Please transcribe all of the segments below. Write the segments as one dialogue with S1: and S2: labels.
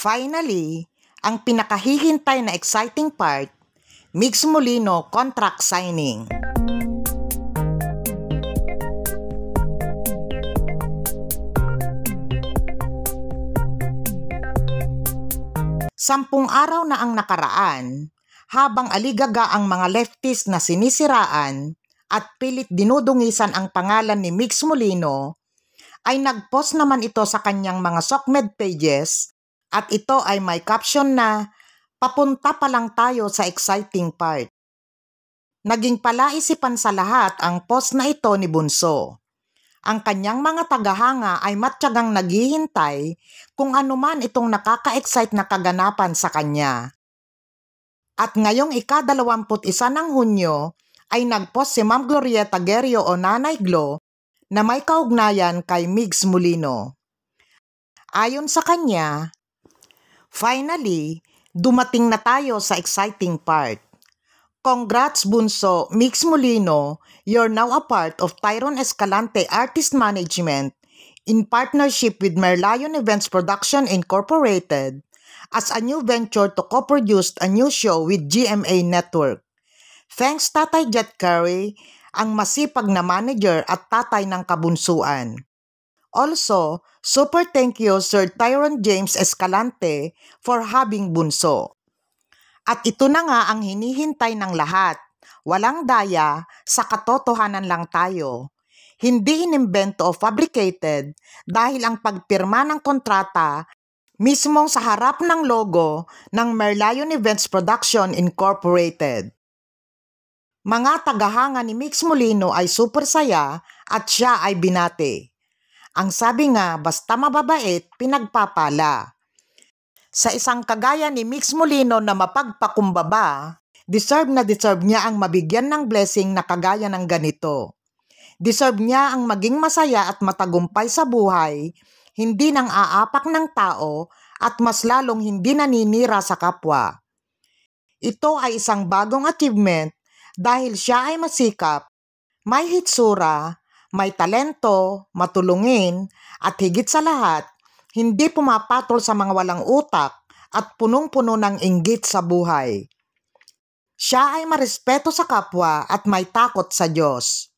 S1: Finally, ang pinakahihintay na exciting part, Mix Molino contract signing. Sampung araw na ang nakaraan, habang aligaga ang mga leftist na sinisiraan at pilit dinudungisan ang pangalan ni Mix Molino, ay nagpost naman ito sa kanyang mga SOCMED pages at ito ay may caption na, Papunta pa lang tayo sa exciting part. Naging palaisipan sa lahat ang post na ito ni Bunso. Ang kanyang mga tagahanga ay matyagang naghihintay kung anuman itong nakaka-excite na kaganapan sa kanya. At ngayong ikadalawamput isa ng Hunyo ay nagpost si Ma'am Gloria Tagerio o Nanay Glo na may kaugnayan kay Migs Mulino. Ayon sa kanya, Finally, dumating na tayo sa exciting part. Congrats Bunso, Mix Molino, you're now a part of Tyron Escalante Artist Management in partnership with Merlion Events Production Incorporated as a new venture to co-produce a new show with GMA Network. Thanks Tatay Jet Curry, ang masipag na manager at tatay ng kabunsuan. Also, super thank you Sir Tyron James Escalante for having bunso. At ito na nga ang hinihintay ng lahat. Walang daya, sa katotohanan lang tayo. Hindi inimbento o fabricated dahil ang pagpirma ng kontrata mismong sa harap ng logo ng Merlion Events Production Incorporated. Mga tagahanga ni Mix Molino ay super saya at siya ay binati. Ang sabi nga, basta mababait, pinagpapala. Sa isang kagaya ni Mix Molino na mapagpakumbaba, deserve na deserve niya ang mabigyan ng blessing na kagaya ng ganito. Deserve niya ang maging masaya at matagumpay sa buhay, hindi nang aapak ng tao at mas lalong hindi naninira sa kapwa. Ito ay isang bagong achievement dahil siya ay masikap, may hitsura, may talento, matulungin, at higit sa lahat, hindi pumapatol sa mga walang utak at punong-puno ng inggit sa buhay. Siya ay marespeto sa kapwa at may takot sa Diyos.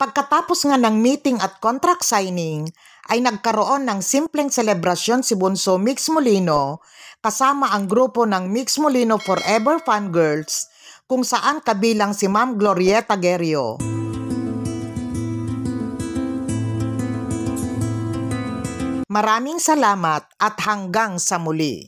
S1: Pagkatapos nga ng meeting at contract signing, ay nagkaroon ng simpleng selebrasyon si Bunso Mix Molino kasama ang grupo ng Mix Molino Forever Girls kung saan kabilang si Ma'am Glorieta Gerio. Maraming salamat at hanggang sa muli.